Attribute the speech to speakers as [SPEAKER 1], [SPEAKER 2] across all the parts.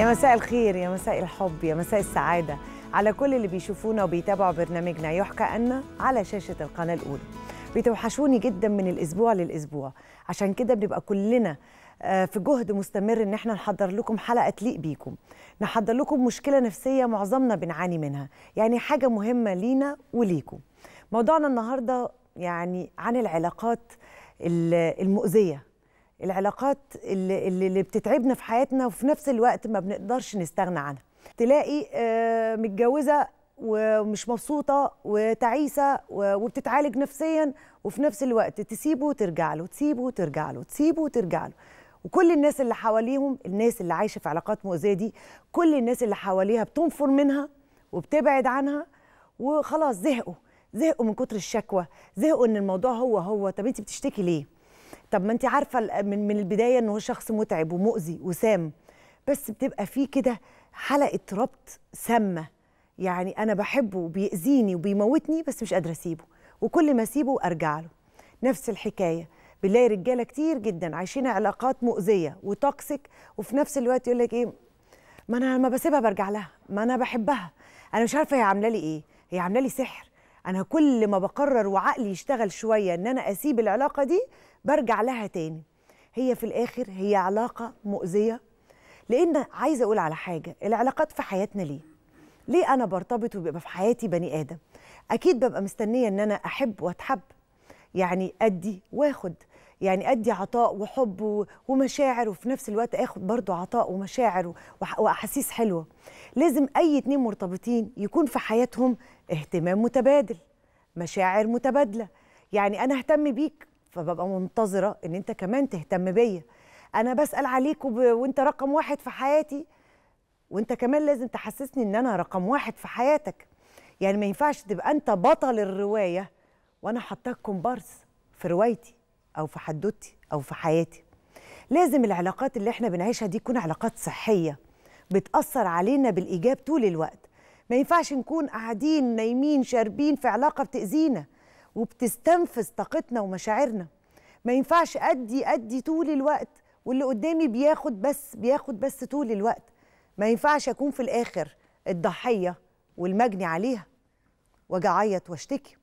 [SPEAKER 1] يا مساء الخير يا مساء الحب يا مساء السعادة على كل اللي بيشوفونا وبيتابعوا برنامجنا يحكى أن على شاشة القناة الأولى بتوحشوني جدا من الأسبوع للأسبوع عشان كده بنبقى كلنا آه، في جهد مستمر ان احنا نحضر لكم حلقه تليق بيكم نحضر لكم مشكله نفسيه معظمنا بنعاني منها يعني حاجه مهمه لينا وليكم موضوعنا النهارده يعني عن العلاقات المؤذيه العلاقات اللي, اللي بتتعبنا في حياتنا وفي نفس الوقت ما بنقدرش نستغنى عنها تلاقي آه، متجوزه ومش مبسوطه وتعيسه وبتتعالج نفسيا وفي نفس الوقت تسيبه وترجع له تسيبه وترجع له تسيبه وترجع له وكل الناس اللي حواليهم الناس اللي عايشه في علاقات مؤذيه دي كل الناس اللي حواليها بتنفر منها وبتبعد عنها وخلاص زهقوا زهقوا من كتر الشكوى زهقوا ان الموضوع هو هو طب انت بتشتكي ليه طب ما انت عارفه من من البدايه ان هو شخص متعب ومؤذي وسام بس بتبقى فيه كده حلقه ربط سامه يعني انا بحبه وبيأذيني وبيموتني بس مش قادره اسيبه وكل ما اسيبه ارجع له نفس الحكايه بنلاقي رجاله كتير جدا عايشين علاقات مؤذيه وتوكسيك وفي نفس الوقت يقول لك ايه ما انا لما بسيبها برجع لها ما انا بحبها انا مش عارفه هي عامله لي ايه هي عامله لي سحر انا كل ما بقرر وعقلي يشتغل شويه ان انا اسيب العلاقه دي برجع لها تاني هي في الاخر هي علاقه مؤذيه لان عايزه اقول على حاجه العلاقات في حياتنا ليه ليه انا برتبط وبيبقى في حياتي بني ادم اكيد ببقى مستنيه ان انا احب واتحب يعني ادي واخد يعني ادي عطاء وحب ومشاعر وفي نفس الوقت اخد برضو عطاء ومشاعر واحاسيس حلوه لازم اي اتنين مرتبطين يكون في حياتهم اهتمام متبادل مشاعر متبادله يعني انا اهتم بيك فببقى منتظره ان انت كمان تهتم بيا انا بسال عليك وب... وانت رقم واحد في حياتي وانت كمان لازم تحسسني ان انا رقم واحد في حياتك يعني ما ينفعش تبقى انت بطل الروايه وانا حطاك كومبارس في روايتي او في حدوتي او في حياتي لازم العلاقات اللي احنا بنعيشها دي تكون علاقات صحيه بتاثر علينا بالايجاب طول الوقت ما ينفعش نكون قاعدين نايمين شاربين في علاقه بتاذينا وبتستنفذ طاقتنا ومشاعرنا ما ينفعش ادي ادي طول الوقت واللي قدامي بياخد بس بياخد بس طول الوقت ما ينفعش اكون في الاخر الضحيه والمجني عليها واجي اعيط واشتكي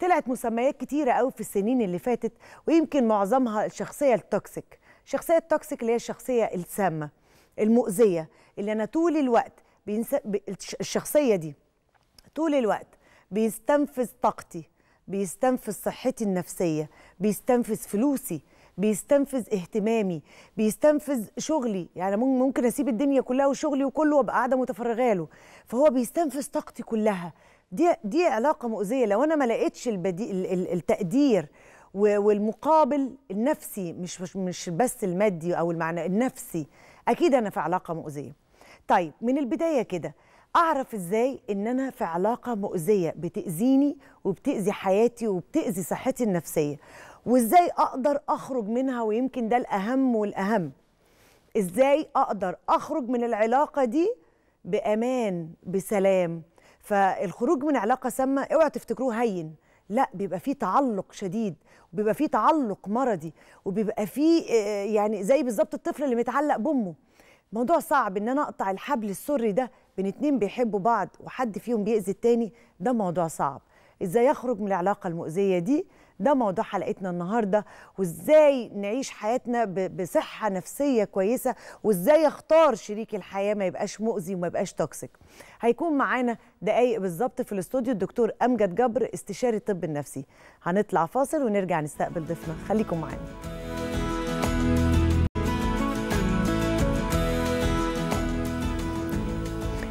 [SPEAKER 1] طلعت مسميات كتيره قوي في السنين اللي فاتت ويمكن معظمها الشخصيه التوكسيك الشخصيه التوكسيك اللي هي الشخصيه السامه المؤذيه اللي انا طول الوقت بينس... الشخصيه دي طول الوقت بيستنفذ طاقتي بيستنفذ صحتي النفسيه بيستنفذ فلوسي بيستنفذ اهتمامي بيستنفذ شغلي يعني ممكن اسيب الدنيا كلها وشغلي وكله وابقى قاعده متفرغه له فهو بيستنفذ طاقتي كلها دي دي علاقه مؤذيه لو انا ما لقيتش البدي... التقدير والمقابل النفسي مش مش بس المادي او المعنى النفسي اكيد انا في علاقه مؤذيه طيب من البدايه كده اعرف ازاي ان انا في علاقه مؤذيه بتاذيني وبتاذي حياتي وبتاذي صحتي النفسيه وازاي اقدر اخرج منها ويمكن ده الاهم والاهم ازاي اقدر اخرج من العلاقه دي بامان بسلام فالخروج من علاقه سامه اوعى تفتكروه هين لا بيبقى فيه تعلق شديد وبيبقى فيه تعلق مرضي وبيبقى فيه آه، يعني زي بالظبط الطفل اللي متعلق بامه موضوع صعب ان انا اقطع الحبل السري ده بين اتنين بيحبوا بعض وحد فيهم بيأذي التاني ده موضوع صعب ازاي اخرج من العلاقه المؤذيه دي ده موضوع حلقتنا النهارده وازاي نعيش حياتنا بصحه نفسيه كويسه وازاي اختار شريك الحياه ما يبقاش مؤذي وما يبقاش توكسيك هيكون معانا دقايق بالظبط في الاستوديو الدكتور امجد جبر استشاري الطب النفسي هنطلع فاصل ونرجع نستقبل ضيفنا خليكم معانا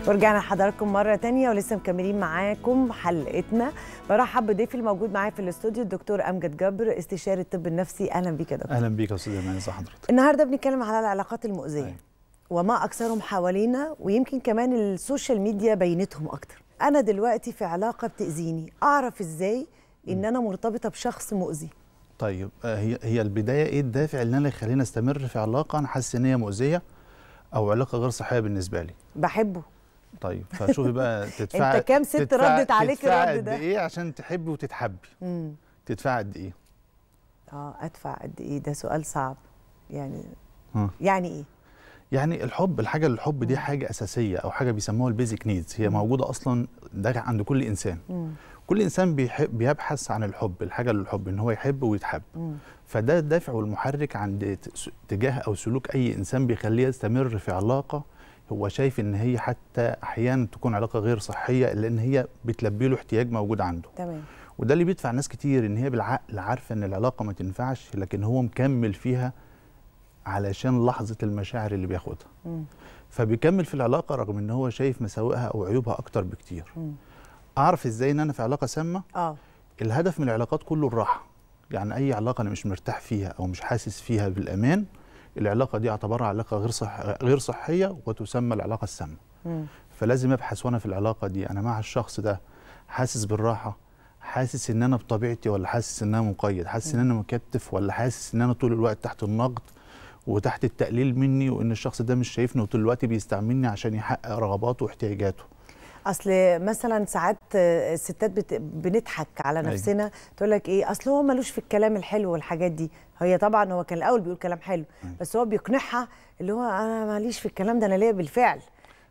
[SPEAKER 1] ورجعنا لحضراتكم مرة تانية ولسه مكملين معاكم حلقتنا برحب بضيفي الموجود معايا في الاستوديو الدكتور أمجد جبر استشاري الطب النفسي أهلا بيك يا دكتور
[SPEAKER 2] أهلا بيك يا أستاذ أمان ازي حضرتك
[SPEAKER 1] النهاردة بنتكلم على العلاقات المؤذية أي. أيوة. وما أكثرهم حوالينا ويمكن كمان السوشيال ميديا بينتهم أكتر أنا دلوقتي في علاقة بتأذيني أعرف إزاي إن أنا مرتبطة بشخص مؤذي
[SPEAKER 2] طيب آه، هي هي البدايه ايه الدافع اللي انا يخليني استمر في علاقه انا حاسس ان هي مؤذيه او علاقه غير صحيه بالنسبه لي بحبه طيب فشوفي بقى تدفعي انت كام ست ردت عليك الرد ده؟ قد ايه عشان تحبي وتتحبي؟ تدفع
[SPEAKER 1] تدفعي قد ايه؟ اه ادفع قد ايه؟ ده سؤال صعب يعني يعني ايه؟
[SPEAKER 2] يعني الحب الحاجه الحب دي حاجه اساسيه او حاجه بيسموها البيزك نيدز هي موجوده اصلا ده عند كل انسان كل انسان بيحب بيبحث عن الحب الحاجه للحب ان هو يحب ويتحب فده الدافع والمحرك عند تجاه او سلوك اي انسان بيخليه يستمر في علاقه هو شايف ان هي حتى احيانا تكون علاقه غير صحيه لان هي بتلبي له احتياج موجود عنده تمام وده اللي بيدفع ناس كتير ان هي بالعقل عارفه ان العلاقه ما تنفعش لكن هو مكمل فيها علشان لحظه المشاعر اللي بياخدها مم. فبيكمل في العلاقه رغم ان هو شايف مساوئها او عيوبها اكتر بكتير مم. اعرف ازاي ان انا في علاقه سامه اه الهدف من العلاقات كله الراحه يعني اي علاقه انا مش مرتاح فيها او مش حاسس فيها بالامان العلاقه دي اعتبرها علاقه غير صح غير صحيه وتسمى العلاقه السامه فلازم ابحث وانا في العلاقه دي انا مع الشخص ده حاسس بالراحه حاسس ان انا بطبيعتي ولا حاسس ان انا مقيد حاسس ان انا مكتف ولا حاسس ان انا طول الوقت تحت النقد وتحت التقليل مني وان الشخص ده مش شايفني وطول الوقت بيستعملني عشان يحقق رغباته واحتياجاته
[SPEAKER 1] اصل مثلا ساعات الستات بت... بنضحك على أيوة. نفسنا أيوة. تقول لك ايه اصل هو ملوش في الكلام الحلو والحاجات دي هي طبعا هو كان الاول بيقول كلام حلو أيوة. بس هو بيقنعها اللي هو انا ماليش في الكلام ده انا ليا بالفعل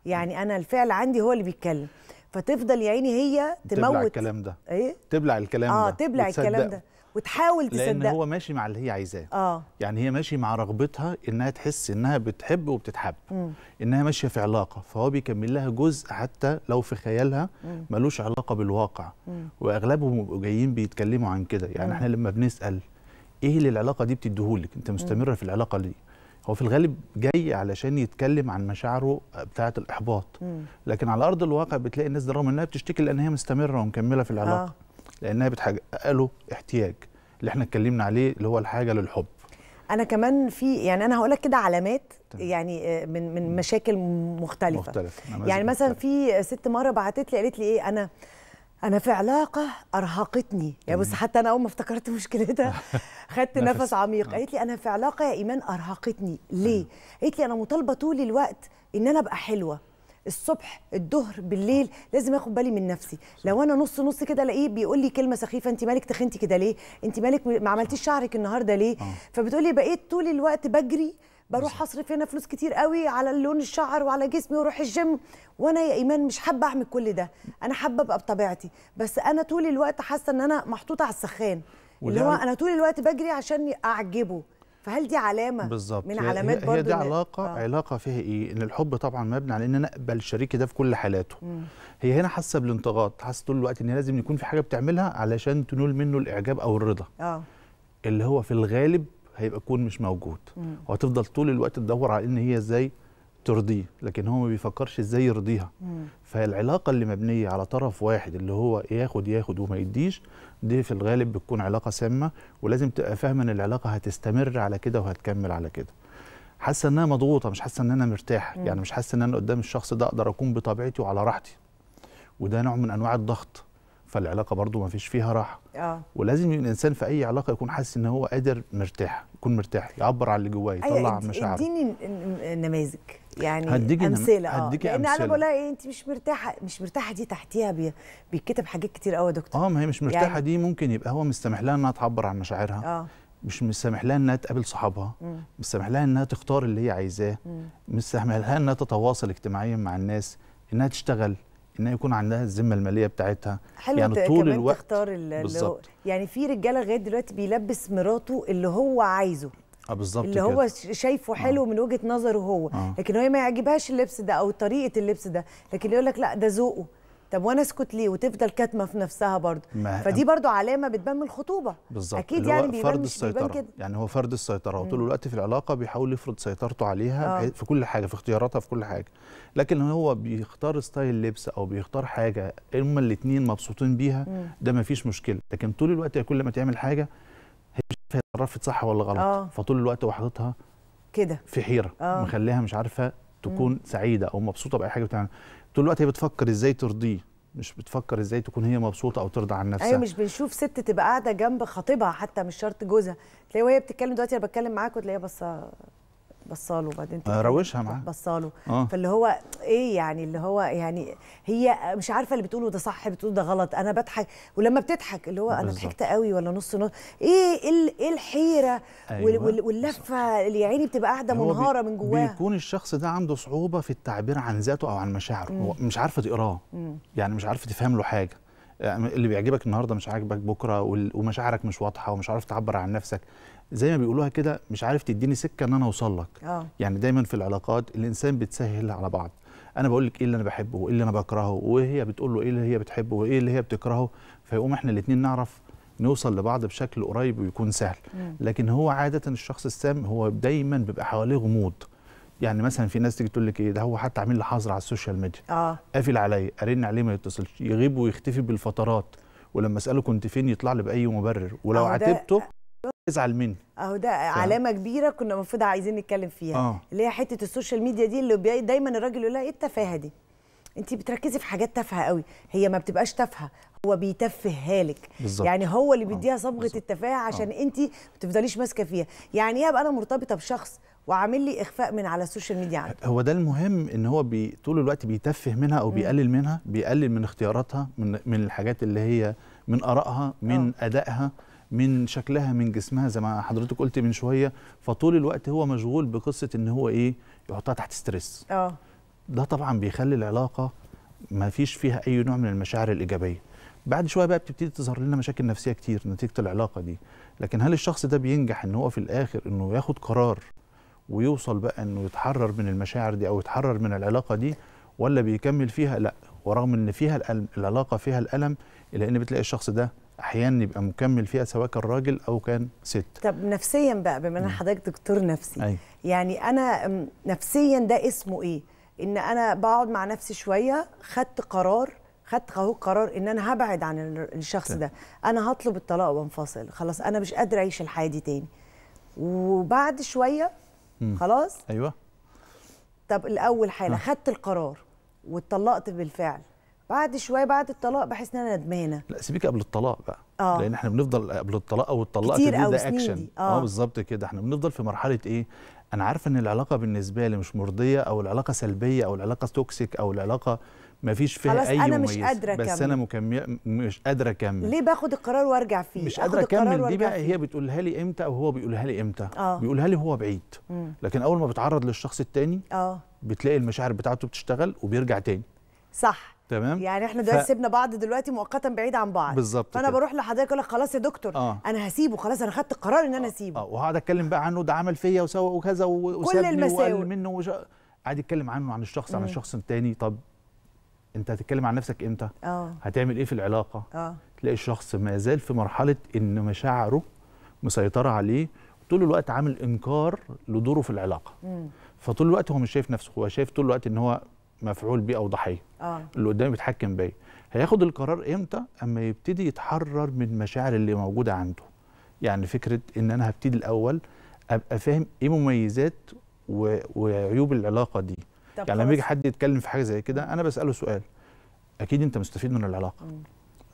[SPEAKER 1] يعني انا الفعل عندي هو اللي بيتكلم فتفضل يا عيني هي تموت تبلع الكلام
[SPEAKER 2] ده ايه تبلع الكلام آه، ده اه تبلع الكلام ده
[SPEAKER 1] وتحاول تصدق لان هو
[SPEAKER 2] ماشي مع اللي هي عايزاه اه يعني هي ماشي مع رغبتها انها تحس انها بتحب وبتتحب مم. انها ماشيه في علاقه فهو بيكمل لها جزء حتى لو في خيالها ملوش علاقه بالواقع مم. واغلبهم جايين بيتكلموا عن كده يعني مم. احنا لما بنسال ايه اللي العلاقه دي بتديهولك انت مستمره في العلاقه دي هو في الغالب جاي علشان يتكلم عن مشاعره بتاعه الاحباط مم. لكن على ارض الواقع بتلاقي الناس دي رغم انها بتشتكي لان هي مستمره ومكمله في العلاقه آه. لانها بتحقق له احتياج اللي احنا اتكلمنا عليه اللي هو الحاجه للحب
[SPEAKER 1] انا كمان في يعني انا هقول لك كده علامات يعني آه، من من مشاكل مختلفه مختلف. يعني مثلا مختلف. في ست مره بعتت لي قالت لي ايه انا انا في علاقه ارهقتني يعني بص حتى انا اول ما افتكرت مشكلتها خدت نفس عميق آه. قالت لي انا في علاقه يا ايمان ارهقتني أيوه. ليه قالت لي انا مطالبه طول الوقت ان انا ابقى حلوه الصبح الظهر بالليل لازم اخد بالي من نفسي لو انا نص نص كده الاقيه بيقول لي كلمه سخيفه انت مالك تخنتي كده ليه انت مالك ما عملتيش شعرك النهارده ليه آه. فبتقول لي بقيت طول الوقت بجري بروح اصرف هنا فلوس كتير قوي على لون الشعر وعلى جسمي واروح الجيم وانا يا ايمان مش حابه اعمل كل ده انا حابه ابقى بطبيعتي بس انا طول الوقت حاسه ان انا محطوطه على السخان اللي هو انا طول الوقت بجري عشان اعجبه فهل دي علامه بالزبط. من علامات برضه هي دي علاقه آه.
[SPEAKER 2] علاقه فيها ايه ان الحب طبعا مبني على ان انا اقبل شريكي ده في كل حالاته مم. هي هنا حاسه بالانتقاد حاسه طول الوقت ان لازم يكون في حاجه بتعملها علشان تنول منه الاعجاب او الرضا اه اللي هو في الغالب هيبقى يكون مش موجود مم. وهتفضل طول الوقت تدور على ان هي ازاي ترضيه لكن هو ما بيفكرش ازاي يرضيها مم. فالعلاقه اللي مبنيه على طرف واحد اللي هو ياخد ياخد وما يديش دي في الغالب بتكون علاقه سامه ولازم تبقى فاهمه ان العلاقه هتستمر على كده وهتكمل على كده حاسه ان انا مضغوطه مش حاسه ان انا مرتاح مم. يعني مش حاسه ان انا قدام الشخص ده اقدر اكون بطبيعتي وعلى راحتي وده نوع من انواع الضغط فالعلاقه برضو ما فيش فيها راحه آه. ولازم الانسان في اي علاقه يكون حاسس ان هو قادر مرتاح يكون مرتاح يعبر عن اللي جواه يطلع مشاعره اديني
[SPEAKER 1] نماذج يعني هديكي امثله اه هديكي لان أمثلة. انا بقول لها ايه انت مش مرتاحه مش مرتاحه دي تحتيها بيتكتب حاجات كتير قوي يا دكتور اه ما هي مش مرتاحه يعني...
[SPEAKER 2] دي ممكن يبقى هو مستمح لها انها تعبر عن مشاعرها اه مش مسامح لها انها تقابل صحابها مسامح لها انها تختار اللي هي عايزاه مسامح لها انها تتواصل اجتماعيا مع الناس انها تشتغل انها يكون عندها الذمه الماليه بتاعتها حلو يعني طول الوقت تختار اللي هو
[SPEAKER 1] يعني في رجاله لغايه دلوقتي بيلبس مراته اللي هو عايزه اه بالظبط اللي هو كده. شايفه حلو آه. من وجهه نظره هو آه. لكن هي ما يعجبهاش اللبس ده او طريقه اللبس ده لكن يقول لك لا ده ذوقه طب وانا اسكت ليه وتفضل كاتمه في نفسها برضه فدي برضه علامه بتبان من الخطوبه بالظبط اكيد يعني بيبان فرد السيطره بيبان كده.
[SPEAKER 2] يعني هو فرد السيطره وطول الوقت في العلاقه بيحاول يفرض سيطرته عليها آه. في كل حاجه في اختياراتها في كل حاجه لكن هو بيختار ستايل لبس او بيختار حاجه هما الاثنين مبسوطين بيها مم. ده فيش مشكله لكن طول الوقت كل ما تعمل حاجه فهي اتعرفت صح ولا غلط آه. فطول الوقت وحاططها كده في حيره آه. مخليها مش عارفه تكون مم. سعيده او مبسوطه باي حاجه بتعملها طول الوقت هي بتفكر ازاي ترضيه مش بتفكر ازاي تكون هي مبسوطه او ترضى عن نفسها ايوه مش
[SPEAKER 1] بنشوف ست تبقى قاعده جنب خطيبها حتى مش شرط جوزها تلاقي وهي بتتكلم دلوقتي انا بتكلم معاك وتلاقيها بس بصاله وبعدين روشها معاه بصاله آه. فاللي هو ايه يعني اللي هو يعني هي مش عارفه اللي بتقوله ده صح بتقوله ده غلط انا بضحك ولما بتضحك اللي هو انا ضحكت قوي ولا نص نص ايه ايه, إيه الحيره أيوة. واللفه اللي عيني بتبقى قاعده يعني منهاره من جواها
[SPEAKER 2] بيكون الشخص ده عنده صعوبه في التعبير عن ذاته او عن مشاعره هو مش عارفه تقراه يعني مش عارفه تفهم له حاجه يعني اللي بيعجبك النهارده مش عاجبك بكره ومشاعرك مش واضحه ومش عارف تعبر عن نفسك زي ما بيقولوها كده مش عارف تديني سكه ان انا اوصل لك أوه. يعني دايما في العلاقات الانسان بتسهل على بعض انا بقول لك ايه اللي انا بحبه وايه اللي انا بكرهه وهي بتقول له ايه اللي هي بتحبه وايه اللي هي بتكرهه فيقوم احنا الاثنين نعرف نوصل لبعض بشكل قريب ويكون سهل مم. لكن هو عاده الشخص السام هو دايما بيبقى حواليه غموض يعني مثلا في ناس تيجي تقول لك ايه ده هو حتى عامل لي حظر على السوشيال ميديا اه قافل عليا ارن عليه ما يتصلش يغيب ويختفي بالفترات ولما اساله كنت فين يطلع لي باي مبرر ولو عاتبته ازعل مني
[SPEAKER 1] اهو ده ف... علامه كبيره كنا المفروض عايزين نتكلم فيها آه. اللي هي حته السوشيال ميديا دي اللي بي... دايما الراجل يقول لها ايه التفاهه دي انت بتركزي في حاجات تافهه قوي هي ما بتبقاش تافهه هو بيتفهها لك بالزبط. يعني هو اللي آه. بيديها صبغه التفاهه آه. عشان انت ما تفضليش ماسكه فيها يعني ايه ابقى انا مرتبطه بشخص وعامل لي اخفاء من على السوشيال ميديا عندي
[SPEAKER 2] هو ده المهم ان هو بي طول الوقت بيتفه منها او بيقلل منها بيقلل من اختياراتها من من الحاجات اللي هي من ارائها من أوه. ادائها من شكلها من جسمها زي ما حضرتك قلت من شويه فطول الوقت هو مشغول بقصه ان هو ايه يحطها تحت ستريس اه ده طبعا بيخلي العلاقه ما فيش فيها اي نوع من المشاعر الايجابيه بعد شويه بقى بتبتدي تظهر لنا مشاكل نفسيه كتير نتيجه العلاقه دي لكن هل الشخص ده بينجح ان هو في الاخر انه ياخد قرار ويوصل بقى انه يتحرر من المشاعر دي او يتحرر من العلاقه دي ولا بيكمل فيها لا ورغم ان فيها العلاقه فيها الالم الا ان بتلاقي الشخص ده احيانا يبقى مكمل فيها سواء كان راجل او كان ست
[SPEAKER 1] طب نفسيا بقى بما ان حضرتك دكتور نفسي أي. أيوه. يعني انا نفسيا ده اسمه ايه ان انا بقعد مع نفسي شويه خدت قرار خدت هو قرار ان انا هبعد عن الشخص ده انا هطلب الطلاق وانفصل خلاص انا مش قادره اعيش الحياه دي تاني وبعد شويه خلاص ايوه طب الاول حاله خدت القرار واتطلقت بالفعل بعد شويه بعد الطلاق بحس ان انا ندمانه
[SPEAKER 2] لا سيبيك قبل الطلاق بقى آه. لان احنا بنفضل قبل الطلاق او الطلاق كتير ده اكشن اه, آه بالظبط كده احنا بنفضل في مرحله ايه انا عارفه ان العلاقه بالنسبه لي مش مرضيه او العلاقه سلبيه او العلاقه توكسيك او العلاقه ما فيش فيها خلاص اي انا مش قادره بس انا مش قادره اكمل ليه
[SPEAKER 1] باخد القرار وارجع فيه مش قادره اكمل دي بقى هي
[SPEAKER 2] بتقولها لي امتى او هو بيقولها لي امتى آه. بيقولها لي هو بعيد مم. لكن اول ما بتعرض للشخص التاني آه. بتلاقي المشاعر بتاعته بتشتغل وبيرجع تاني صح تمام
[SPEAKER 1] يعني احنا دلوقتي ف... سيبنا بعض دلوقتي مؤقتا بعيد عن بعض بالظبط فانا كده. بروح لحضرتك اقول لك خلاص يا دكتور آه.
[SPEAKER 2] انا هسيبه خلاص انا خدت قرار ان انا آه. اسيبه اه, آه. وهقعد اتكلم بقى عنه ده عمل فيا وسوى وكذا وسابني كل المساوئ منه وش... قاعد يتكلم عنه عن الشخص عن الشخص الثاني طب انت هتتكلم عن نفسك امتى آه. هتعمل ايه في العلاقه آه. تلاقي الشخص ما زال في مرحله ان مشاعره مسيطره عليه طول الوقت عامل انكار لدوره في العلاقه مم. فطول الوقت هو مش شايف نفسه هو شايف طول الوقت ان هو مفعول بيه او ضحيه آه. اللي قدامي بيتحكم بيا هياخد القرار امتى اما يبتدي يتحرر من المشاعر اللي موجوده عنده يعني فكره ان انا هبتدي الاول ابقى فاهم ايه مميزات و... وعيوب العلاقه دي يعني لما يجي حد يتكلم في حاجه زي كده انا بساله سؤال اكيد انت مستفيد من العلاقه م.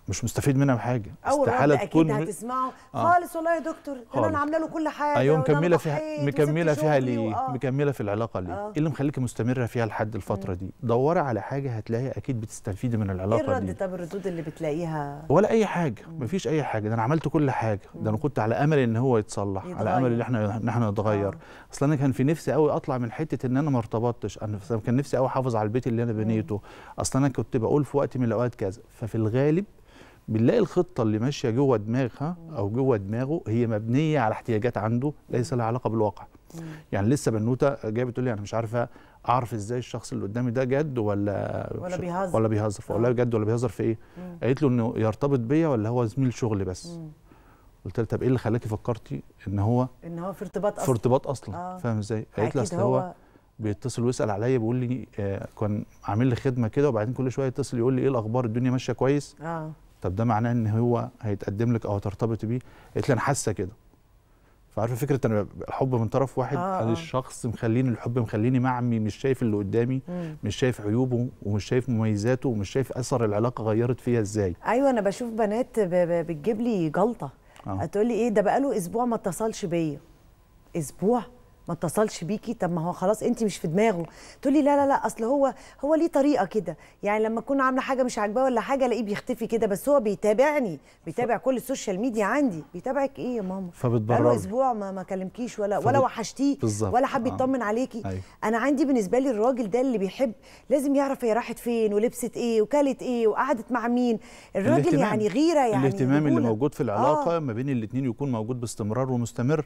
[SPEAKER 2] مش مستفيد منها بحاجه اول أكيد تكون اكيد
[SPEAKER 1] هتسمعه آه. خالص والله يا دكتور ده انا عامله له كل حاجه ايوه مكمله فيها مكمله فيها ليه آه.
[SPEAKER 2] مكمله في العلاقه ليه آه. ايه اللي مخليكي مستمره فيها لحد الفتره دي دوري على حاجه هتلاقيها اكيد بتستفيدي من العلاقه دي ايه الرد طب
[SPEAKER 1] الردود اللي بتلاقيها
[SPEAKER 2] ولا اي حاجه مم. مفيش اي حاجه ده انا عملت كل حاجه ده انا كنت على امل ان هو يتصلح يتغير. على امل ان احنا ان احنا نتغير آه. اصل انا كان في نفسي قوي اطلع من حته ان انا ما ارتبطتش انا كان نفسي قوي احافظ على البيت اللي انا بنيته اصل انا كنت بقول في وقت من الاوقات كذا ففي الغالب بنلاقي الخطه اللي ماشيه جوه دماغها او جوه دماغه هي مبنيه على احتياجات عنده ليس لها علاقه بالواقع يعني لسه بنوته جايه بتقول لي انا مش عارفه اعرف ازاي الشخص اللي قدامي ده جد ولا ولا بيهزر ولا بيهزر ولا لها آه. جد ولا بيهزر في ايه؟ مم. قالت له انه يرتبط بيا ولا هو زميل شغل بس مم. قلت لها طب ايه اللي خلاكي فكرتي ان هو ان هو في ارتباط اصلا في ارتباط اصلا آه. فاهم ازاي؟ قالت لي اصل هو, هو بيتصل ويسال عليا بيقول لي آه كان عامل لي خدمه كده وبعدين كل شويه يتصل يقول لي ايه الاخبار الدنيا ماشيه كويس اه طب ده معناه ان هو هيتقدم لك او ترتبط بيه قالت لي انا حاسه كده فعارفه فكره انا الحب من طرف واحد آه آه. الشخص مخليني الحب مخليني معمي مش شايف اللي قدامي مم. مش شايف عيوبه ومش شايف مميزاته ومش شايف اثر العلاقه غيرت فيها ازاي
[SPEAKER 1] ايوه انا بشوف بنات بتجيب لي جلطه آه. هتقول لي ايه ده بقاله اسبوع ما اتصلش بيا اسبوع ما اتصلش بيكي طب ما هو خلاص انت مش في دماغه تقول لي لا لا لا اصل هو هو ليه طريقه كده يعني لما اكون عامله حاجه مش عاجباه ولا حاجه الاقيه بيختفي كده بس هو بيتابعني بيتابع كل السوشيال ميديا عندي بيتابعك ايه يا ماما فبتبرر اسبوع ما ما كلمكيش ولا ولا وحشتيه ولا حب آه. يطمن آه. عليكي أي. أيوة. انا عندي بالنسبه لي الراجل ده اللي بيحب لازم يعرف هي راحت فين ولبست ايه وكلت ايه وقعدت مع مين الراجل يعني غيره يعني الاهتمام اللي موجود
[SPEAKER 2] في العلاقه آه. ما بين الاثنين يكون موجود باستمرار ومستمر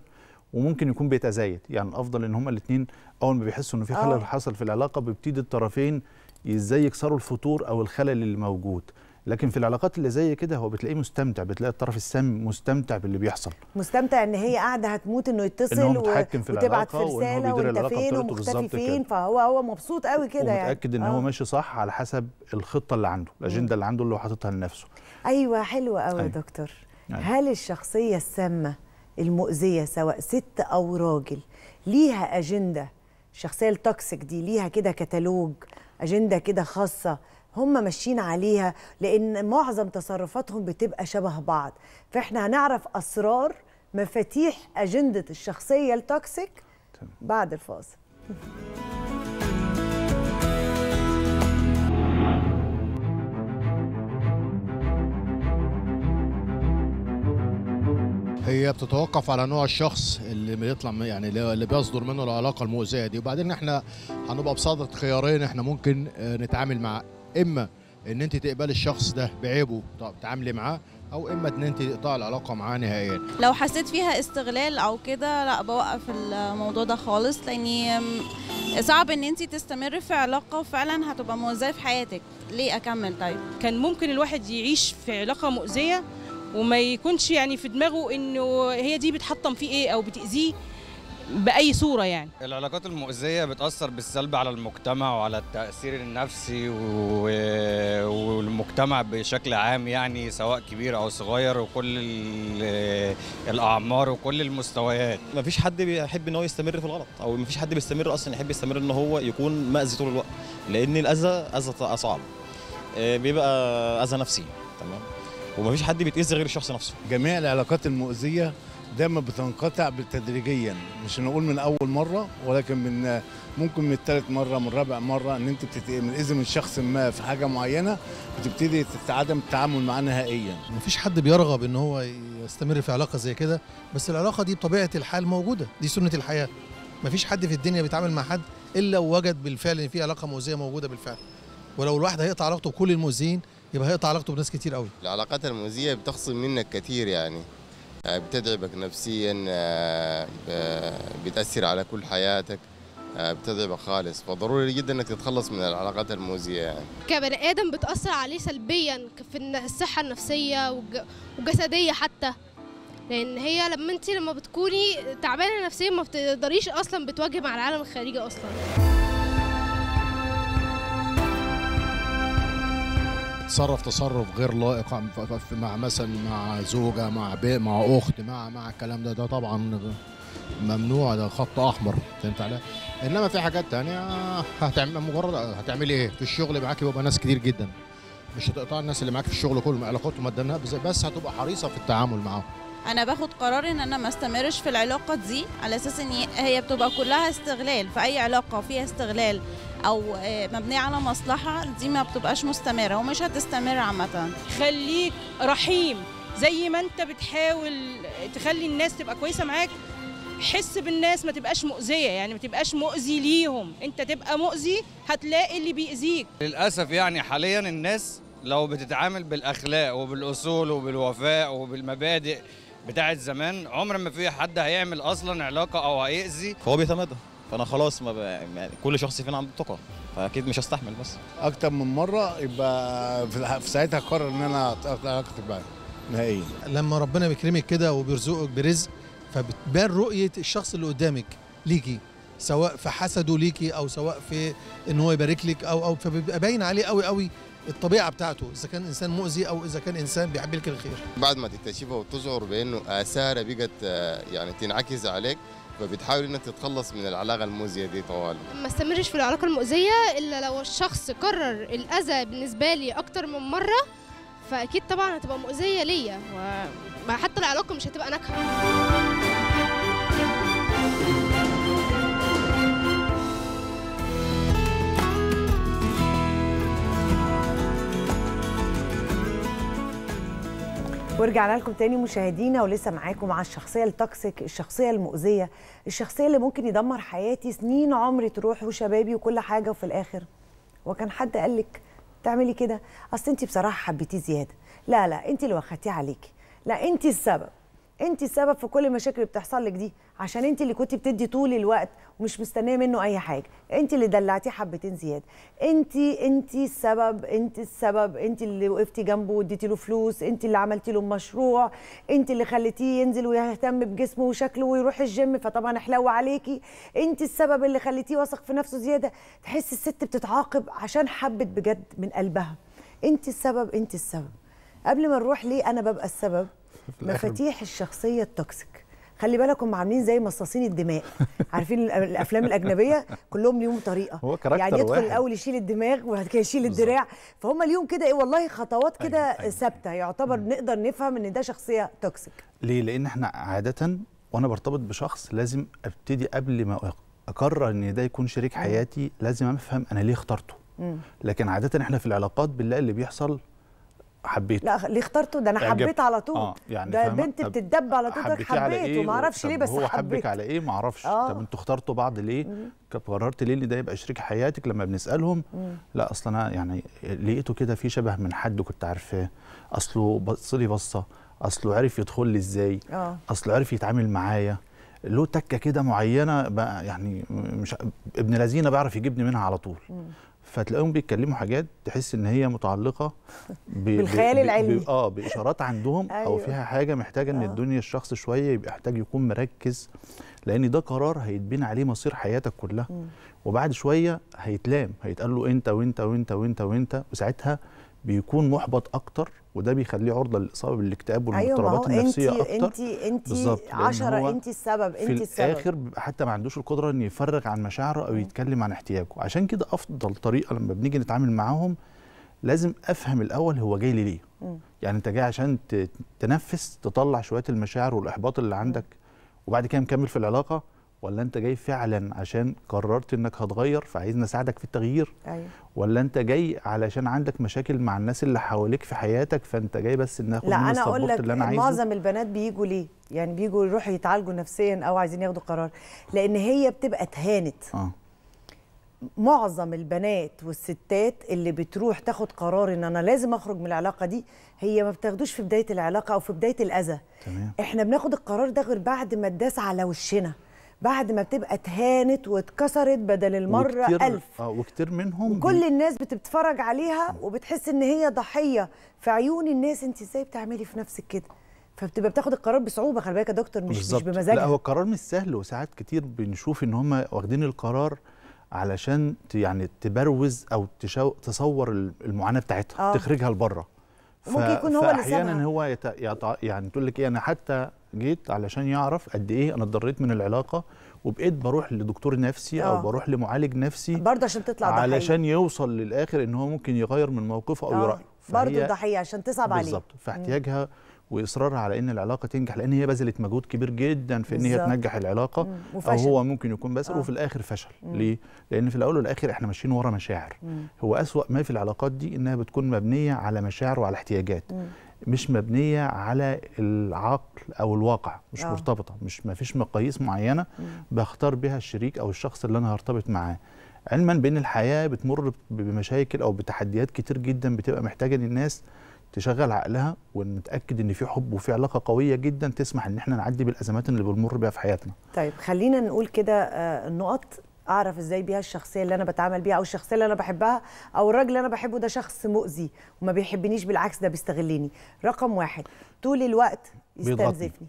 [SPEAKER 2] وممكن يكون بيتزايد يعني الافضل ان هما الاثنين اول ما بيحسوا ان في خلل آه. حصل في العلاقه بيبتدي الطرفين ازاي يكسروا الفتور او الخلل اللي موجود لكن في العلاقات اللي زي كده هو بتلاقيه مستمتع بتلاقي الطرف السام مستمتع باللي بيحصل
[SPEAKER 1] مستمتع ان هي قاعده هتموت انه يتصل إن متحكم في وتبعت في رساله وانت فين ومختفي فين فهو هو مبسوط قوي كده يعني ومتاكد ان آه. هو
[SPEAKER 2] ماشي صح على حسب الخطه اللي عنده الاجنده اللي عنده اللي هو حاططها لنفسه
[SPEAKER 1] ايوه حلوه قوي يا أيوة. دكتور أيوة. هل الشخصيه السامه المؤذية سواء ست أو راجل ليها أجندة الشخصية التوكسيك دي ليها كده كتالوج أجندة كده خاصة هم ماشيين عليها لأن معظم تصرفاتهم بتبقى شبه بعض فإحنا هنعرف أسرار مفاتيح أجندة الشخصية التوكسيك بعد الفاصل
[SPEAKER 2] هي بتتوقف على نوع الشخص اللي بيطلع يعني اللي بيصدر منه العلاقه المؤذيه دي وبعدين احنا هنبقى بصدد خيارين احنا ممكن آه، نتعامل مع اما ان انت تقبلي الشخص ده بعيبه تتعاملي معاه او اما ان انت تقطعي العلاقه معاه نهائيا
[SPEAKER 1] لو حسيت فيها استغلال او كده لا بوقف الموضوع ده خالص لاني صعب ان انت تستمر في علاقه فعلا هتبقى مؤذيه في حياتك ليه اكمل طيب كان ممكن الواحد يعيش في علاقه مؤذيه وما يكونش يعني في دماغه انه هي دي بتحطم فيه ايه او بتاذيه باي صوره يعني العلاقات المؤذيه بتاثر بالسلب على المجتمع وعلى التاثير النفسي و... والمجتمع بشكل عام يعني سواء كبير او صغير وكل ال... الاعمار وكل المستويات مفيش حد بيحب ان هو يستمر في الغلط او مفيش حد بيستمر
[SPEAKER 2] اصلا يحب يستمر ان هو يكون مأذي طول الوقت لان الاذى اذى صعب آه، بيبقى اذى نفسي تمام ومفيش حد بيتاذي غير الشخص نفسه جميع العلاقات المؤذيه دايما بتنقطع تدريجيا مش هنقول من اول مره ولكن من ممكن من الثالث مره من رابع مره ان انت بتتاذي من اذن من شخص ما في حاجه معينه بتبتدي عدم التعامل معاه نهائيا مفيش حد بيرغب ان هو يستمر في علاقه زي كده بس العلاقه دي بطبيعه الحال موجوده دي سنه الحياه مفيش حد في الدنيا بيتعامل مع حد الا ووجد بالفعل ان في علاقه مؤذيه موجوده بالفعل ولو الواحد هيقطع علاقته بكل المؤذيين يبقى هيقطع علاقته بناس كتير قوي العلاقات المؤذيه بتخصم منك كتير يعني آه، بتتعبك نفسيا آه، بتاثر على كل حياتك آه، بتتعبك خالص فضروري جدا انك تتخلص من العلاقات المؤذيه يعني كبني ادم بتاثر عليه سلبيا في الصحه النفسيه والجسديه حتى لان هي لما انت لما بتكوني تعبانه نفسيا ما بتقدريش اصلا بتواجهي مع العالم الخارجي اصلا تصرف تصرف غير لائق مع مثلا مع زوجه مع بيت مع اخت مع مع الكلام ده ده طبعا ممنوع ده خط احمر فهمت عليا انما في حاجات تانية هتعمل مجرد هتعملي ايه في الشغل معاكي بيبقى ناس كتير جدا مش هتقطع الناس اللي معاك في الشغل كله علاقاتهم مدنها بس هتبقى حريصه في التعامل معاهم
[SPEAKER 1] انا باخد قرار ان انا ما استمرش في العلاقه دي على اساس ان هي بتبقى كلها استغلال فاي علاقه فيها استغلال او آه، مبنيه على مصلحه دي ما بتبقاش مستمره ومش هتستمر عامه خليك رحيم زي ما انت بتحاول تخلي الناس تبقى كويسه معاك حس بالناس ما تبقاش مؤذيه يعني ما تبقاش مؤذي ليهم انت تبقى مؤذي هتلاقي اللي بيأذيك للاسف يعني حاليا الناس لو بتتعامل بالاخلاق وبالاصول وبالوفاء وبالمبادئ بتاعت زمان عمر ما في حد هيعمل اصلا علاقه او هيأذي
[SPEAKER 2] فهو بيتمادى فانا خلاص ما يعني كل شخص فينا عنده طاقه فاكيد مش هستحمل بس اكتر من مره يبقى في ساعتها قرر ان انا اكتب بقى نهائيا لما ربنا بيكرمك كده وبيرزقك برزق فبتبان رؤيه الشخص اللي قدامك ليكي سواء في حسده ليكي او سواء في ان هو يبارك لك او او فبيبقى باين عليه قوي قوي الطبيعه بتاعته اذا كان انسان مؤذي او اذا كان انسان بيحب لك الخير بعد ما تكتشفها وتشعر بانه اثاره بقت آه، يعني تنعكس عليك فبتحاول انك تتخلص من العلاقه المؤذيه دي طوال ما استمرش في العلاقه المؤذيه الا لو الشخص كرر الاذى بالنسبه لي اكتر من مره فاكيد طبعا هتبقى مؤذيه ليا وحتى العلاقه مش هتبقى ناجحه
[SPEAKER 1] ورجعنا لكم تاني مشاهدينا ولسه معاكم مع الشخصيه التوكسيك الشخصيه المؤذيه الشخصيه اللي ممكن يدمر حياتي سنين عمري تروح وشبابي وكل حاجه وفي الاخر وكان حد قال لك تعملي كده اصل انت بصراحه حبيتيه زياده لا لا انت اللي واخدتيه عليكي لا انت السبب انت السبب في كل المشاكل اللي بتحصل لك دي عشان انت اللي كنت بتدي طول الوقت ومش مستنيه منه اي حاجه انت اللي دلعتيه حبتين زياده انت انت السبب انت السبب انت اللي وقفتي جنبه واديتي له فلوس انت اللي عملتي له مشروع انت اللي خليتيه ينزل ويهتم بجسمه وشكله ويروح الجيم فطبعا احلو عليكي انت السبب اللي خليتيه واثق في نفسه زياده تحس الست بتتعاقب عشان حبت بجد من قلبها انت السبب انت السبب قبل ما نروح ليه انا ببقى السبب مفاتيح الشخصيه التوكسيك خلي بالكم عاملين زي مصاصين الدماء عارفين الافلام الاجنبيه كلهم ليهم طريقه هو يعني يدخل واحد. الاول يشيل الدماغ وبعد كده يشيل الدراع فهم ليهم كده ايه والله خطوات أيوة، كده أيوة. ثابته يعتبر م. نقدر نفهم ان ده شخصيه توكسيك
[SPEAKER 2] ليه لان احنا عاده وانا برتبط بشخص لازم ابتدي قبل ما اقرر ان ده يكون شريك حياتي لازم افهم انا ليه اخترته لكن عاده احنا في العلاقات بنلاقي اللي بيحصل حبيته لا ليه اخترته ده انا حبيت على طول آه يعني ده بنت
[SPEAKER 1] بتتدب على طول حبيته حبيت إيه؟ اعرفش ليه بس هو حبك على
[SPEAKER 2] ايه ما اعرفش آه. طب انتوا اخترتوا بعض ليه قررت ليه ان ده يبقى شريك حياتك لما بنسالهم مم. لا اصلا انا يعني لقيته كده في شبه من حد كنت عارفاه اصله بص لي بصه اصله عرف يدخل لي ازاي آه. اصله عرف يتعامل معايا له تكه كده معينه بقى يعني مش ابن لذينه بيعرف يجيبني منها على طول مم. فتلاقيهم بيتكلموا حاجات تحس ان هي متعلقه ب... بالخيال العلمي اه باشارات عندهم أيوة. او فيها حاجه محتاجه ان آه. الدنيا الشخص شويه يبقى يحتاج يكون مركز لان ده قرار هيتبني عليه مصير حياتك كلها م. وبعد شويه هيتلام هيتقال له انت وانت وانت وانت وانت وساعتها بيكون محبط اكتر وده بيخليه عرضه للاصابه بالاكتئاب أيوة، والاضطرابات أيوة النفسيه انتي
[SPEAKER 1] اكتر انت انت 10 انت السبب انت في السبب. الاخر
[SPEAKER 2] حتى ما عندوش القدره انه يفرغ عن مشاعره او يتكلم عن احتياجه عشان كده افضل طريقه لما بنيجي نتعامل معاهم لازم افهم الاول هو جاي لي ليه يعني انت جاي عشان تنفس تطلع شويه المشاعر والاحباط اللي عندك وبعد كده نكمل في العلاقه ولا انت جاي فعلا عشان قررت انك هتغير فعايزنا نساعدك في التغيير أيوة. ولا انت جاي علشان عندك مشاكل مع الناس اللي حواليك في حياتك فانت جاي بس ان اخد لا انا اقول لك اللي أنا عايزه. معظم
[SPEAKER 1] البنات بيجوا ليه يعني بيجوا يروحوا يتعالجوا نفسيا او عايزين ياخدوا قرار لان هي بتبقى اتهانت آه. معظم البنات والستات اللي بتروح تاخد قرار ان انا لازم اخرج من العلاقه دي هي ما بتاخدوش في بدايه العلاقه او في بدايه الاذى تمام. احنا بناخد القرار ده غير بعد ما اتداس على وشنا بعد ما بتبقى اتهانت واتكسرت بدل المره وكتير ألف
[SPEAKER 2] اه وكتير منهم
[SPEAKER 1] كل الناس بتتفرج عليها وبتحس ان هي ضحيه في عيون الناس انت ازاي بتعملي في نفسك كده فبتبقى بتاخد القرار بصعوبه خلي بالك يا دكتور مش بالزبط. مش بمزاجها لا هو
[SPEAKER 2] القرار مش سهل وساعات كتير بنشوف ان هم واخدين القرار علشان يعني تبروز او تشو... تصور المعاناه بتاعتها آه. تخرجها لبره ف... ممكن يكون هو اللي سابها هو يت... يعني تقول لك ايه انا حتى جيت علشان يعرف قد ايه انا اتضريت من العلاقه وبقيت بروح لدكتور نفسي أوه. او آه. بروح لمعالج نفسي برضه عشان تطلع ضحيه علشان يوصل للاخر ان هو ممكن يغير من موقفه او آه. يرايه برضه ضحيه
[SPEAKER 1] عشان تصعب عليه بالظبط فاحتياجها
[SPEAKER 2] واصرارها على ان العلاقه تنجح لان هي بذلت مجهود كبير جدا في ان هي تنجح العلاقه او هو ممكن يكون بس وفي آه. الاخر فشل مم. ليه لان في الاول والاخر احنا ماشيين ورا مشاعر مم. هو اسوا ما في العلاقات دي انها بتكون مبنيه على مشاعر وعلى احتياجات مم. مش مبنيه على العقل او الواقع مش أوه. مرتبطه مش ما فيش مقاييس معينه بختار بها الشريك او الشخص اللي انا هرتبط معاه علما بان الحياه بتمر بمشاكل او بتحديات كتير جدا بتبقى محتاجه ان الناس تشغل عقلها ونتاكد ان في حب وفي علاقه قويه جدا تسمح ان احنا نعدي بالازمات اللي بنمر بيها في حياتنا.
[SPEAKER 1] طيب خلينا نقول كده النقط آه، اعرف ازاي بيها الشخصيه اللي انا بتعامل بيها او الشخصيه اللي انا بحبها او الراجل اللي انا بحبه ده شخص مؤذي وما بيحبنيش بالعكس ده بيستغلني رقم واحد طول الوقت يستنزفني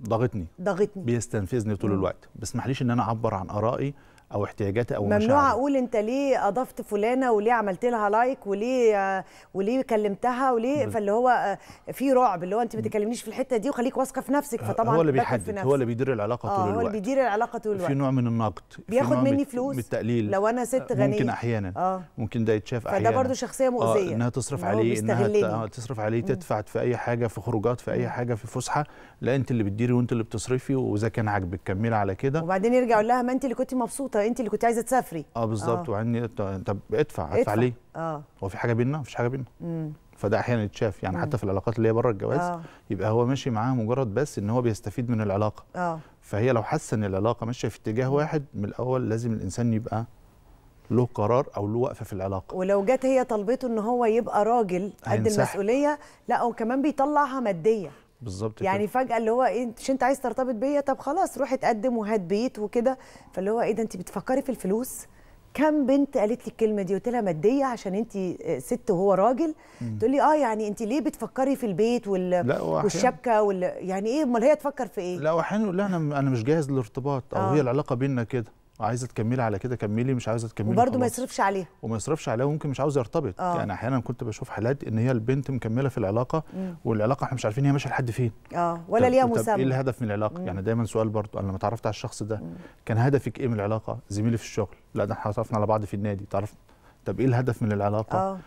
[SPEAKER 2] ضغطني ضغطني بيستنفذني طول الوقت بيسمحليش ان انا اعبر عن ارائي او احتياجاتي او ممنوع ممنوع اقول
[SPEAKER 1] انت ليه اضفت فلانه وليه عملت لها لايك وليه آه، وليه كلمتها وليه فاللي هو آه، في رعب اللي هو انت ما تكلمنيش في الحته دي وخليك واثقه في نفسك آه، فطبعا هو اللي بيحدد هو اللي
[SPEAKER 2] بيدير العلاقه طول الوقت هو اللي بيدير
[SPEAKER 1] العلاقه طول الوقت في
[SPEAKER 2] نوع من النقد بياخد مني فلوس بالتقليل لو انا ست غنيه ممكن احيانا آه. ممكن ده يتشاف احيانا فده برضه شخصيه مؤذيه آه انها تصرف عليه انها تصرف عليه تدفع في اي حاجه في خروجات في اي حاجه في فسحه لا انت اللي بتديري وانت اللي بتصرفي واذا كان عاجبك كملي على كده وبعدين
[SPEAKER 1] يرجع يقول لها ما انت اللي كنت مبسوطه انت اللي كنت عايزه تسافري اه بالظبط آه.
[SPEAKER 2] وعني طب ادفع ادفع ليه؟ اه هو في حاجه بينا؟ مفيش حاجه بينا فده احيانا يتشاف يعني مم. حتى في العلاقات اللي هي بره الجواز آه. يبقى هو ماشي معاها مجرد بس ان هو بيستفيد من العلاقه آه. فهي لو حاسه ان العلاقه ماشيه في اتجاه واحد من الاول لازم الانسان يبقى له قرار او له وقفه في العلاقه
[SPEAKER 1] ولو جت هي طلبته ان هو يبقى راجل قد المسؤوليه لا وكمان بيطلعها ماديه بالظبط يعني كده. فجاه اللي هو ايه مش انت عايز ترتبط بيا طب خلاص روحي اتقدم وهات بيت وكده فاللي هو ايه ده انت بتفكري في الفلوس كم بنت قالت لي الكلمه دي قلت لها ماديه عشان انت آه، ست وهو راجل تقول لي اه يعني انت ليه بتفكري في البيت وال... والشبكه وال... يعني ايه امال هي تفكر في ايه
[SPEAKER 2] لا واحيانا يقول لها انا انا مش جاهز للارتباط او آه. هي العلاقه بينا كده عايزه تكملي على كده كملي مش عايزه تكملي وبرده ما يصرفش عليها وما يصرفش عليها وممكن مش عاوز يرتبط أوه. يعني احيانا كنت بشوف حالات ان هي البنت مكمله في العلاقه مم. والعلاقه احنا مش عارفين هي ماشيه لحد فين
[SPEAKER 1] اه ولا ليها مسمى ايه الهدف
[SPEAKER 2] من العلاقه مم. يعني دايما سؤال برده انا لما اتعرفت على الشخص ده مم. كان هدفك ايه من العلاقه زميلي في الشغل لا ده احنا اتعرفنا على بعض في النادي تعرف طب ايه الهدف من العلاقه آه.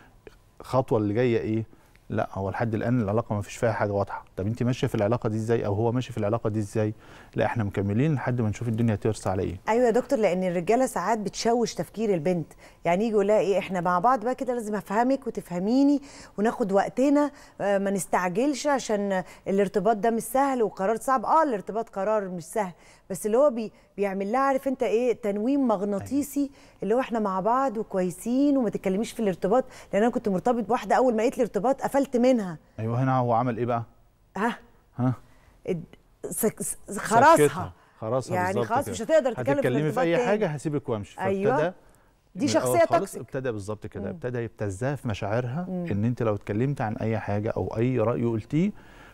[SPEAKER 2] الخطوه اللي جايه ايه لا هو لحد الان العلاقه ما فيش فيها حاجه واضحه طب انت ماشيه في العلاقه دي ازاي او هو ماشي في العلاقه دي ازاي لا احنا مكملين لحد ما نشوف الدنيا ترص على ايه
[SPEAKER 1] ايوه يا دكتور لان الرجاله ساعات بتشوش تفكير البنت يعني يجي يقول ايه احنا مع بعض بقى كده لازم افهمك وتفهميني وناخد وقتنا آه، ما نستعجلش عشان الارتباط ده مش سهل وقرار صعب اه الارتباط قرار مش سهل بس اللي هو بي بيعمل لها عارف انت ايه تنويم مغناطيسي أيوة. اللي هو احنا مع بعض وكويسين وما تتكلميش في الارتباط لان انا كنت مرتبط بواحده اول ما لقيت الارتباط قفلت منها
[SPEAKER 2] ايوه هنا هو عمل ايه بقى ها ها
[SPEAKER 1] خرسها خراسها يعني خلاص مش هتقدر تتكلم هتتكلمي في اي حاجه هسيبك وامشي ايوه
[SPEAKER 2] دي شخصيه توكسيك ابتدى بالظبط كده ابتدى يبتزها في مشاعرها مم. ان انت لو اتكلمت عن اي حاجه او اي راي قلتيه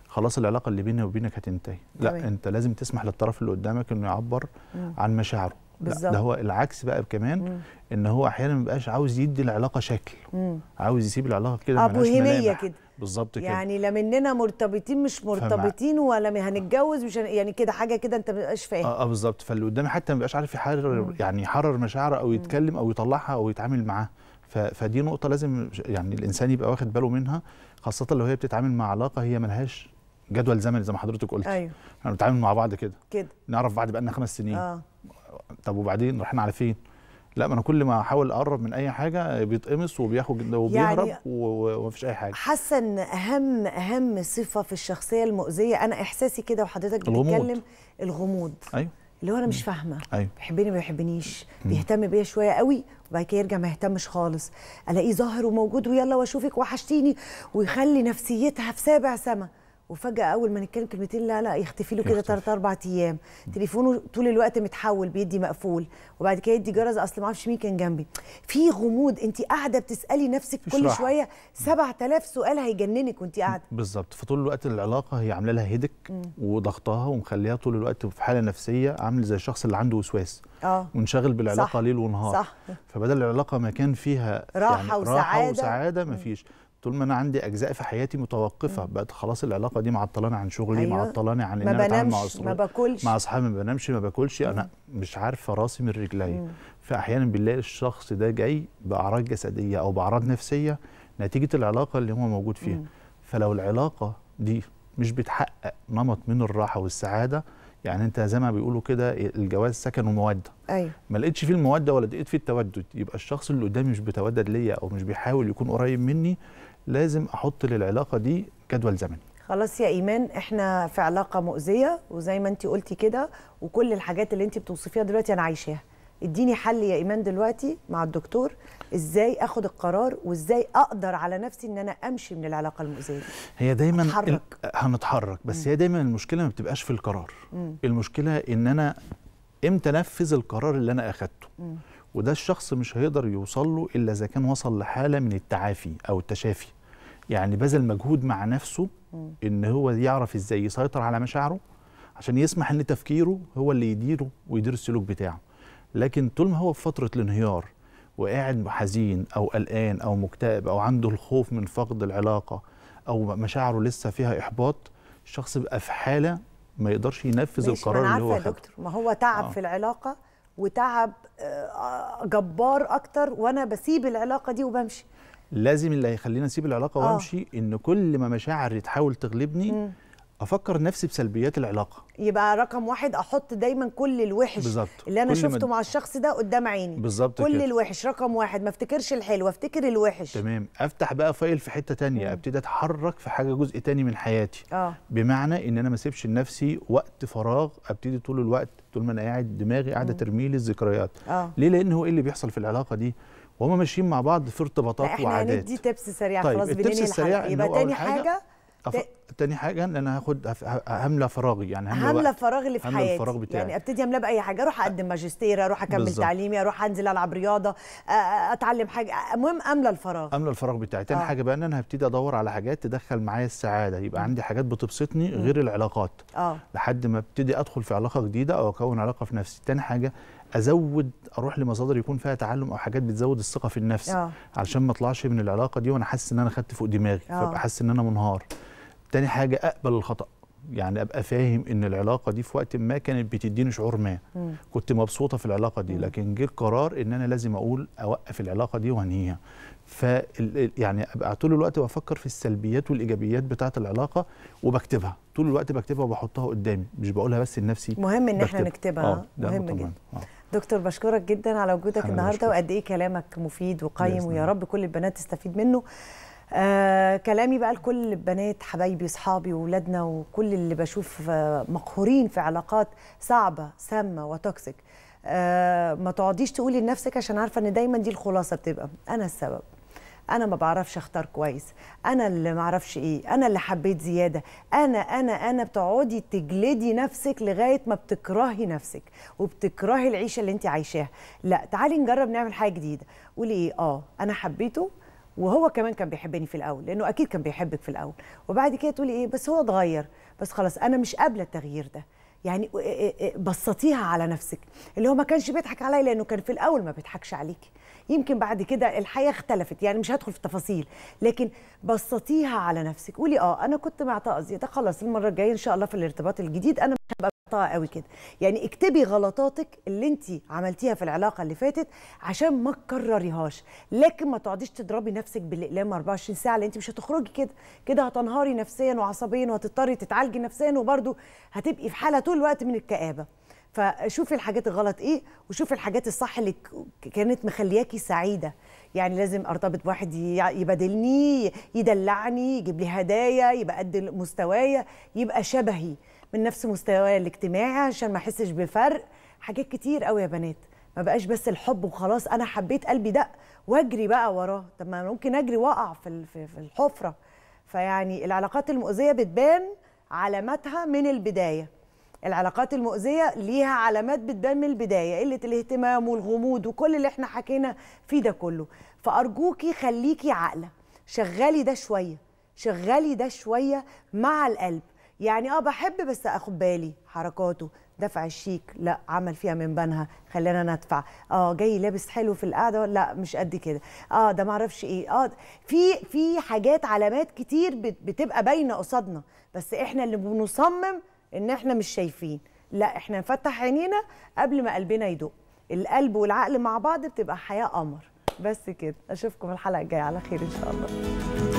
[SPEAKER 2] خلاص العلاقه اللي بيني وبينك هتنتهي لا انت لازم تسمح للطرف اللي قدامك انه يعبر مم. عن مشاعره بالظبط ده هو العكس بقى كمان مم. ان هو احيانا ما بيبقاش عاوز يدي العلاقه شكل مم. عاوز يسيب العلاقه كده اه بوهيميه كده بالظبط كده يعني
[SPEAKER 1] لا مننا مرتبطين مش مرتبطين فمع... ولا هنتجوز مش هن... يعني كده حاجه كده انت ما بتبقاش فاهم اه,
[SPEAKER 2] آه بالظبط فاللي قدامي حتى ما بيبقاش عارف يحرر مم. يعني يحرر مشاعره او يتكلم مم. او يطلعها او يتعامل معاها ف... فدي نقطه لازم يعني الانسان يبقى واخد باله منها خاصه لو هي بتتعامل مع علاقه هي ملهاش جدول زمني زي ما حضرتك قلت ايوه احنا بنتعامل مع بعض كده كده نعرف بعض بقالنا خمس سنين آه. طب وبعدين رايحين على فين لا ما انا كل ما احاول اقرب من اي حاجه بيتقمص وبياخد وبيهرب يعني ومفيش اي حاجه
[SPEAKER 1] حاسه ان اهم اهم صفه في الشخصيه المؤذيه انا احساسي كده وحضرتك بتتكلم الغموض ايوه اللي هو انا مش فاهمه أيوة. بيحبني ما بيحبنيش بيهتم بيا شويه قوي وبعد كده يرجع ما يهتمش خالص الاقيه ظاهر وموجود ويلا واشوفك وحشتيني ويخلي نفسيتها في سابع سما وفجاه اول ما نتكلم كلمتين لا لا يختفي له كده ثلاث اربع ايام تليفونه طول الوقت متحول بيدي مقفول وبعد كده يدي جرس اصل ما اعرفش مين كان جنبي في غموض انت قاعده بتسالي نفسك كل راح. شويه 7000 سؤال هيجننك وانت قاعده
[SPEAKER 2] بالظبط فطول الوقت العلاقه هي عامله لها هيدك وضغطها ومخليها طول الوقت في حاله نفسيه عامل زي الشخص اللي عنده وسواس اه منشغل بالعلاقه صح. ليل ونهار صح فبدل العلاقه ما كان فيها راحه يعني وسعاده راحه وسعاده مفيش م. طول ما انا عندي اجزاء في حياتي متوقفه بقت خلاص العلاقه دي معطلاني عن شغلي أيوة. معطلاني عن ان انا اتعامل مع أصحابي ما باكلش مع اصحابي ما بنامش ما باكلش انا مش عارفه راسي من رجلي فاحيانا بنلاقي الشخص ده جاي باعراض جسديه او باعراض نفسيه نتيجه العلاقه اللي هو موجود فيها مم. فلو العلاقه دي مش بتحقق نمط من الراحه والسعاده يعني انت زي ما بيقولوا كده الجواز سكن وموده ايوه ما لقيتش فيه الموده ولا لقيت فيه التودد يبقى الشخص اللي قدامي مش بيتودد ليا او مش بيحاول يكون قريب مني لازم احط للعلاقه دي جدول زمني
[SPEAKER 1] خلاص يا ايمان احنا في علاقه مؤذيه وزي ما انت قلتي كده وكل الحاجات اللي انت بتوصفيها دلوقتي انا عايشاها اديني حل يا ايمان دلوقتي مع الدكتور ازاي اخد القرار وازاي اقدر على نفسي ان انا امشي من العلاقه المؤذيه
[SPEAKER 2] هي دايما هنتحرك, هنتحرك بس مم. هي دايما المشكله ما بتبقاش في القرار مم. المشكله ان انا امتى انفذ القرار اللي انا اخدته وده الشخص مش هيقدر يوصل له الا اذا كان وصل لحاله من التعافي او التشافي يعني بذل مجهود مع نفسه ان هو يعرف ازاي يسيطر على مشاعره عشان يسمح ان تفكيره هو اللي يديره ويدير السلوك بتاعه لكن طول ما هو في فتره الانهيار وقاعد حزين او قلقان او مكتئب او عنده الخوف من فقد العلاقه او مشاعره لسه فيها احباط الشخص بقى في حاله ما يقدرش ينفذ القرار اللي هو خده دكتور
[SPEAKER 1] ما هو تعب آه. في العلاقه وتعب آه، جبار اكتر وانا بسيب العلاقه دي وبمشي
[SPEAKER 2] لازم اللي هيخلينا نسيب العلاقه آه. وامشي ان كل ما مشاعر تحاول تغلبني م. افكر نفسي بسلبيات العلاقه
[SPEAKER 1] يبقى رقم واحد احط دايما كل الوحش بالزبط. اللي انا شفته مع الشخص ده قدام عيني بالظبط كل كده. الوحش رقم واحد ما افتكرش الحلو افتكر الوحش
[SPEAKER 2] تمام افتح بقى فايل في حته تانية مم. ابتدي اتحرك في حاجه جزء تاني من حياتي آه. بمعنى ان انا ما اسيبش لنفسي وقت فراغ ابتدي طول الوقت طول ما انا قاعد دماغي قاعده ترمي لي الذكريات آه. ليه لان هو ايه اللي بيحصل في العلاقه دي وهما ماشيين مع بعض في ارتباطات احنا وعادات دي
[SPEAKER 1] تبس سريع طيب خلاص بننهي الحلقه يبقى تاني حاجه, حاجة أف...
[SPEAKER 2] تاني حاجه ان انا هاخد هملى فراغي يعني هملى, هملى
[SPEAKER 1] فراغ اللي في حياتي الفراغ بتاعي. يعني ابتدي املاه باي حاجه اروح اقدم ماجستير اروح اكمل بالزبط. تعليمي اروح انزل العب رياضه اتعلم حاجه المهم املى الفراغ
[SPEAKER 2] املى الفراغ بتاعي تاني آه. حاجه بقى ان انا هبتدي ادور على حاجات تدخل معايا السعاده يبقى عندي حاجات بتبسطني غير العلاقات آه. لحد ما ابتدي ادخل في علاقه جديده او اكون علاقه في نفسي تاني حاجه ازود اروح لمصادر يكون فيها تعلم او حاجات بتزود الثقه في النفس أوه. علشان ما اطلعش من العلاقه دي وانا حاسس ان انا خدت فوق دماغي آه. فابقى حاسس ان انا منهار تاني حاجه اقبل الخطا يعني ابقى فاهم ان العلاقه دي في وقت ما كانت بتديني شعور ما م. كنت مبسوطه في العلاقه دي م. لكن جه القرار ان انا لازم اقول اوقف العلاقه دي وانهيها ف يعني ابقى طول الوقت بفكر في السلبيات والايجابيات بتاعه العلاقه وبكتبها طول الوقت بكتبها وبحطها قدامي مش بقولها
[SPEAKER 1] بس لنفسي مهم ان بكتبها. احنا نكتبها آه مهم جدا آه. دكتور بشكرك جدا على وجودك النهارده وقد ايه كلامك مفيد وقيم ويا رب كل البنات تستفيد منه آه كلامي بقى لكل البنات حبايبي اصحابي وولادنا وكل اللي بشوف آه مقهورين في علاقات صعبه سامه وتوكسيك آه ما تقعديش تقولي لنفسك عشان عارفه ان دايما دي الخلاصه بتبقى انا السبب انا ما بعرفش اختار كويس انا اللي ما اعرفش ايه انا اللي حبيت زياده انا انا انا بتقعدي تجلدي نفسك لغايه ما بتكرهي نفسك وبتكرهي العيشه اللي انت عايشاها لا تعالي نجرب نعمل حاجه جديده قولي ايه اه انا حبيته وهو كمان كان بيحبني في الاول لانه اكيد كان بيحبك في الاول وبعد كده تقولي ايه بس هو اتغير بس خلاص انا مش قابله التغيير ده يعني بسطيها على نفسك اللي هو ما كانش بيضحك عليا لانه كان في الاول ما بيضحكش عليكي يمكن بعد كده الحياه اختلفت يعني مش هدخل في التفاصيل لكن بسطيها على نفسك قولي اه انا كنت معطاء ده خلاص المره الجايه ان شاء الله في الارتباط الجديد انا مش هبقى معطاء قوي كده يعني اكتبي غلطاتك اللي انت عملتيها في العلاقه اللي فاتت عشان ما تكرريهاش لكن ما تقعديش تضربي نفسك بالاقلام 24 ساعه لان انت مش هتخرجي كده كده هتنهاري نفسيا وعصبيا وهتضطري تتعالجي نفسيا وبرده هتبقي في حاله طول الوقت من الكآبه فشوفي الحاجات الغلط ايه وشوفي الحاجات الصح اللي كانت مخلياكي سعيده يعني لازم ارتبط بواحد يبادلني يدلعني يجيب لي هدايا يبقى قد مستوايا يبقى شبهي من نفس مستوايا الاجتماعي عشان ما احسش بفرق حاجات كتير قوي يا بنات ما بقاش بس الحب وخلاص انا حبيت قلبي ده واجري بقى وراه طب ما ممكن اجري واقع في في الحفره فيعني العلاقات المؤذيه بتبان علاماتها من البدايه العلاقات المؤذية ليها علامات بتبان من البداية قلة الاهتمام والغموض وكل اللي احنا حكينا فيه ده كله فأرجوكي خليكي عاقلة شغلي ده شوية شغلي ده شوية مع القلب يعني اه بحب بس اخد بالي حركاته دفع الشيك لا عمل فيها من بنها خلينا ندفع اه جاي لابس حلو في القعده لا مش قد كده اه ده ما اعرفش ايه اه في في حاجات علامات كتير بتبقى باينه قصادنا بس احنا اللي بنصمم ان احنا مش شايفين لا احنا نفتح عينينا قبل ما قلبنا يدق القلب والعقل مع بعض بتبقى حياه قمر بس كده اشوفكم الحلقه الجايه على خير ان شاء الله